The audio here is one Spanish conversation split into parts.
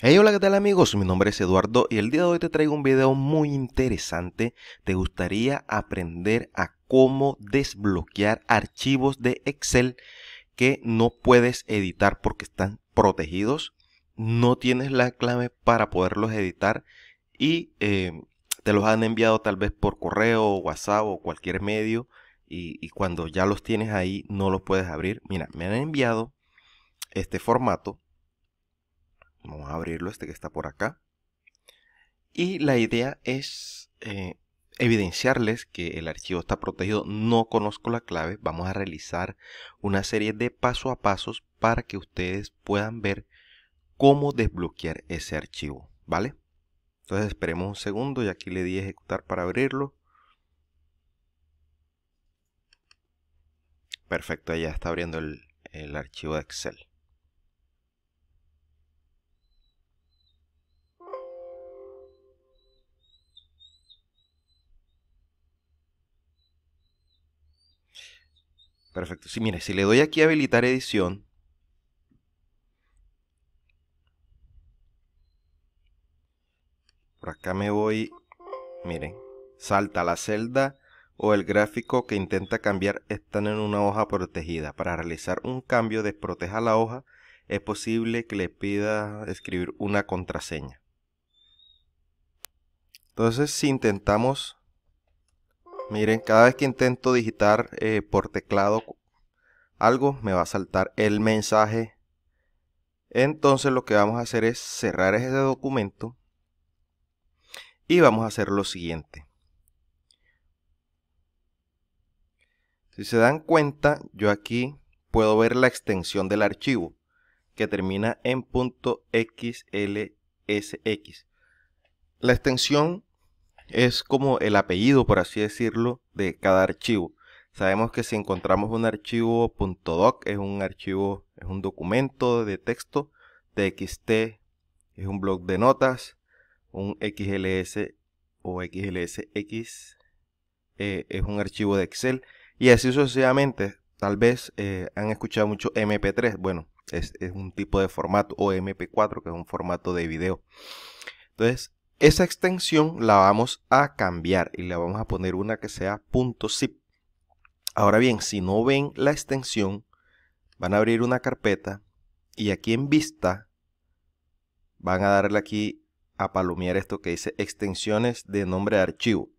Hey hola qué tal amigos, mi nombre es Eduardo y el día de hoy te traigo un video muy interesante. Te gustaría aprender a cómo desbloquear archivos de Excel que no puedes editar porque están protegidos, no tienes la clave para poderlos editar y eh, te los han enviado tal vez por correo, WhatsApp o cualquier medio y cuando ya los tienes ahí no los puedes abrir. Mira, me han enviado este formato Vamos a abrirlo, este que está por acá. Y la idea es eh, evidenciarles que el archivo está protegido, no conozco la clave, vamos a realizar una serie de paso a pasos para que ustedes puedan ver cómo desbloquear ese archivo, ¿vale? Entonces esperemos un segundo y aquí le di a ejecutar para abrirlo. Perfecto, ya está abriendo el, el archivo de Excel. Perfecto. Sí, mire, si le doy aquí a habilitar edición, por acá me voy, miren, salta la celda o el gráfico que intenta cambiar están en una hoja protegida. Para realizar un cambio desproteja la hoja, es posible que le pida escribir una contraseña. Entonces, si intentamos Miren, cada vez que intento digitar eh, por teclado algo, me va a saltar el mensaje. Entonces lo que vamos a hacer es cerrar ese documento y vamos a hacer lo siguiente. Si se dan cuenta, yo aquí puedo ver la extensión del archivo que termina en .xlsx. La extensión es como el apellido, por así decirlo, de cada archivo. Sabemos que si encontramos un archivo .doc, es un archivo, es un documento de texto, TXT, es un blog de notas, un XLS o XLSX, eh, es un archivo de Excel, y así sucesivamente. Tal vez eh, han escuchado mucho MP3, bueno, es, es un tipo de formato, o MP4, que es un formato de video. Entonces, esa extensión la vamos a cambiar y le vamos a poner una que sea .zip. Ahora bien, si no ven la extensión, van a abrir una carpeta y aquí en vista van a darle aquí a palomear esto que dice extensiones de nombre de archivo.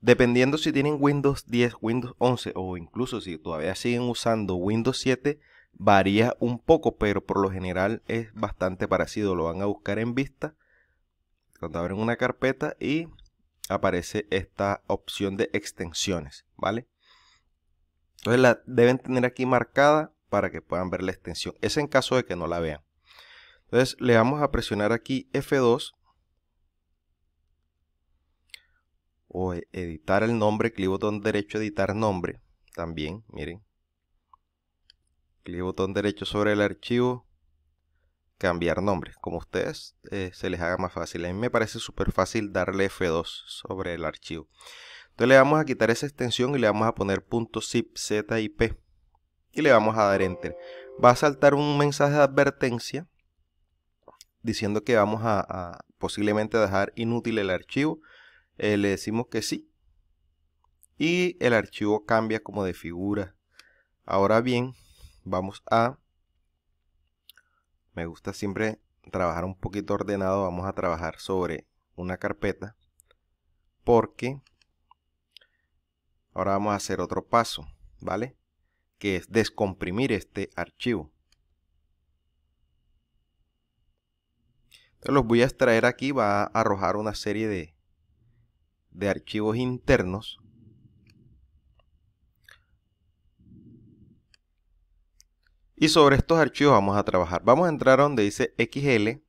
Dependiendo si tienen Windows 10, Windows 11 o incluso si todavía siguen usando Windows 7, varía un poco, pero por lo general es bastante parecido. Lo van a buscar en vista cuando abren una carpeta y aparece esta opción de extensiones, ¿vale? Entonces la deben tener aquí marcada para que puedan ver la extensión. Es en caso de que no la vean. Entonces le vamos a presionar aquí F2 o e-, editar el nombre, clic botón derecho editar nombre también, miren. Clic botón derecho sobre el archivo, cambiar nombres, como ustedes eh, se les haga más fácil. A mí me parece súper fácil darle F2 sobre el archivo. Entonces le vamos a quitar esa extensión y le vamos a poner .zip zip y le vamos a dar enter. Va a saltar un mensaje de advertencia diciendo que vamos a, posiblemente dejar inútil el archivo. Eh, le decimos que sí. Y el archivo cambia como de figura. Ahora bien, vamos a me gusta siempre trabajar un poquito ordenado. Vamos a trabajar sobre una carpeta porque ahora vamos a hacer otro paso, ¿vale? Que es descomprimir este archivo. Entonces los voy a extraer aquí, va a arrojar una serie de, de archivos internos Y sobre estos archivos vamos a trabajar. Vamos a entrar donde dice XL.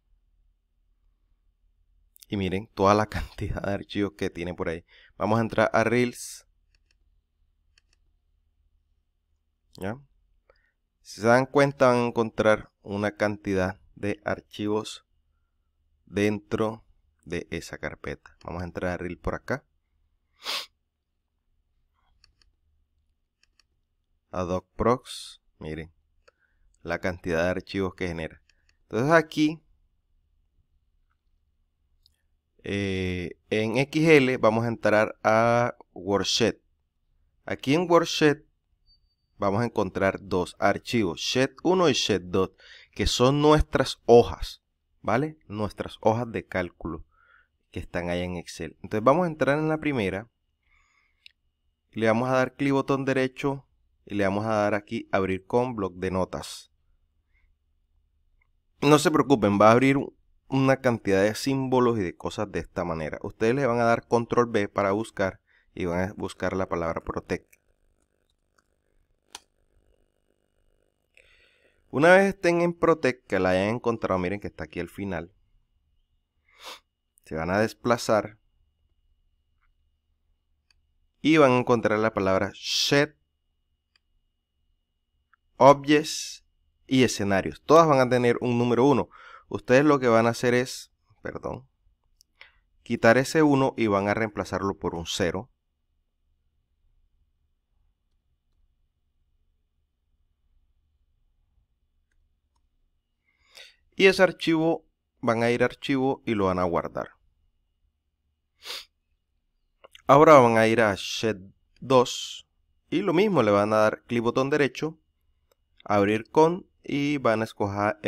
Y miren toda la cantidad de archivos que tiene por ahí. Vamos a entrar a Reels. ¿Ya? Si se dan cuenta van a encontrar una cantidad de archivos dentro de esa carpeta. Vamos a entrar a Reel por acá. A Prox, miren la cantidad de archivos que genera. Entonces aquí eh, en XL vamos a entrar a WordShed Aquí en WordShed vamos a encontrar dos archivos, Shed 1 y Shed 2, que son nuestras hojas, ¿vale? Nuestras hojas de cálculo que están ahí en Excel. Entonces vamos a entrar en la primera. Le vamos a dar clic botón derecho y le vamos a dar aquí abrir con bloc de notas. No se preocupen, va a abrir una cantidad de símbolos y de cosas de esta manera. Ustedes le van a dar control B para buscar y van a buscar la palabra protect. Una vez estén en protect, que la hayan encontrado, miren que está aquí al final. Se van a desplazar y van a encontrar la palabra shed objects y escenarios. Todas van a tener un número 1. Ustedes lo que van a hacer es, perdón, quitar ese 1 y van a reemplazarlo por un 0. Y ese archivo van a ir a archivo y lo van a guardar. Ahora van a ir a Shed 2 y lo mismo le van a dar clic botón derecho abrir con y van a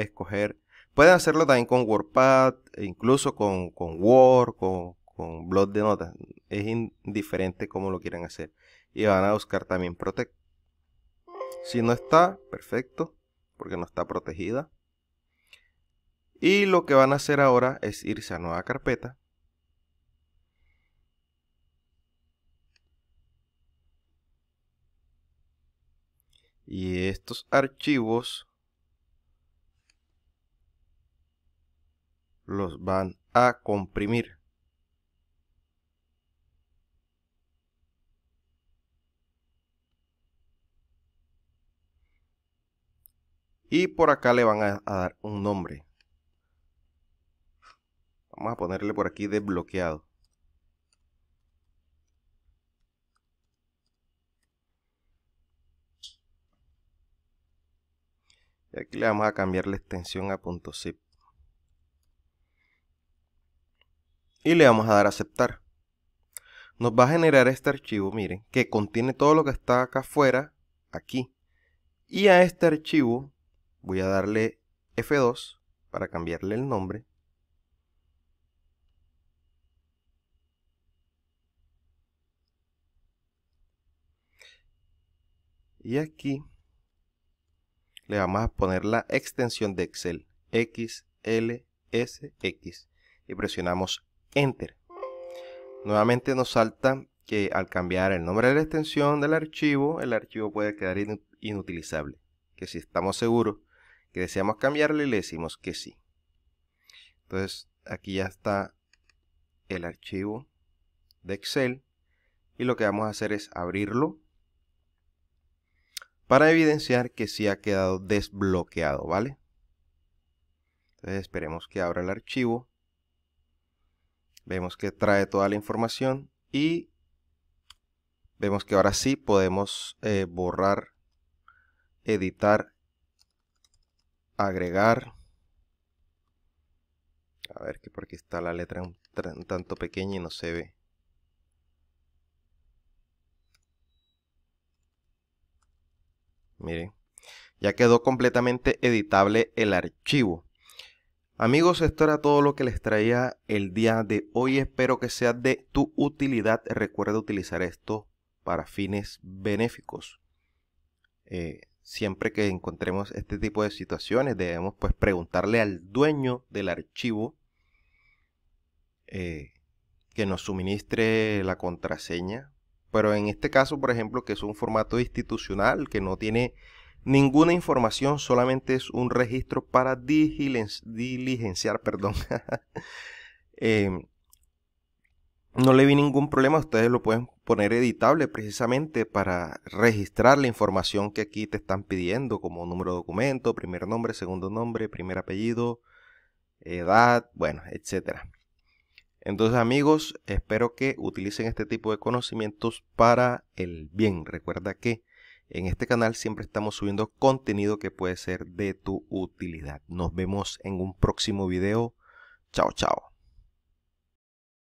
escoger. Pueden hacerlo también con WordPad, e incluso con, con Word, con, con blog de notas. Es indiferente como lo quieran hacer. Y van a buscar también Protect. Si no está, perfecto, porque no está protegida. Y lo que van a hacer ahora es irse a nueva carpeta y estos archivos los van a comprimir. Y por acá le van a dar un nombre. Vamos a ponerle por aquí desbloqueado. y aquí le vamos a cambiar la extensión a .zip y le vamos a dar a aceptar nos va a generar este archivo, miren, que contiene todo lo que está acá afuera, aquí. Y a este archivo voy a darle F2 para cambiarle el nombre. Y aquí le vamos a poner la extensión de Excel XLSX y presionamos Enter. Nuevamente nos salta que al cambiar el nombre de la extensión del archivo, el archivo puede quedar inutilizable. Que si estamos seguros que deseamos cambiarle, le decimos que sí. Entonces aquí ya está el archivo de Excel y lo que vamos a hacer es abrirlo para evidenciar que sí ha quedado desbloqueado, ¿vale? Entonces esperemos que abra el archivo. Vemos que trae toda la información y vemos que ahora sí podemos eh, borrar, editar, agregar. A ver que porque está la letra un tanto pequeña y no se ve. Miren, ya quedó completamente editable el archivo. Amigos, esto era todo lo que les traía el día de hoy. Espero que sea de tu utilidad. Recuerda utilizar esto para fines benéficos. Eh, siempre que encontremos este tipo de situaciones, debemos pues preguntarle al dueño del archivo eh, que nos suministre la contraseña pero en este caso, por ejemplo, que es un formato institucional que no tiene ninguna información, solamente es un registro para diligenciar, perdón. Em, no le vi ningún problema, ustedes lo pueden poner editable precisamente para registrar la información que aquí te están pidiendo como número de documento, primer nombre, segundo nombre, primer apellido, edad, bueno, etcétera. Entonces amigos, espero que utilicen este tipo de conocimientos para el bien. Recuerda que en este canal siempre estamos subiendo contenido que puede ser de tu utilidad. Nos vemos en un próximo video. Chao, chao.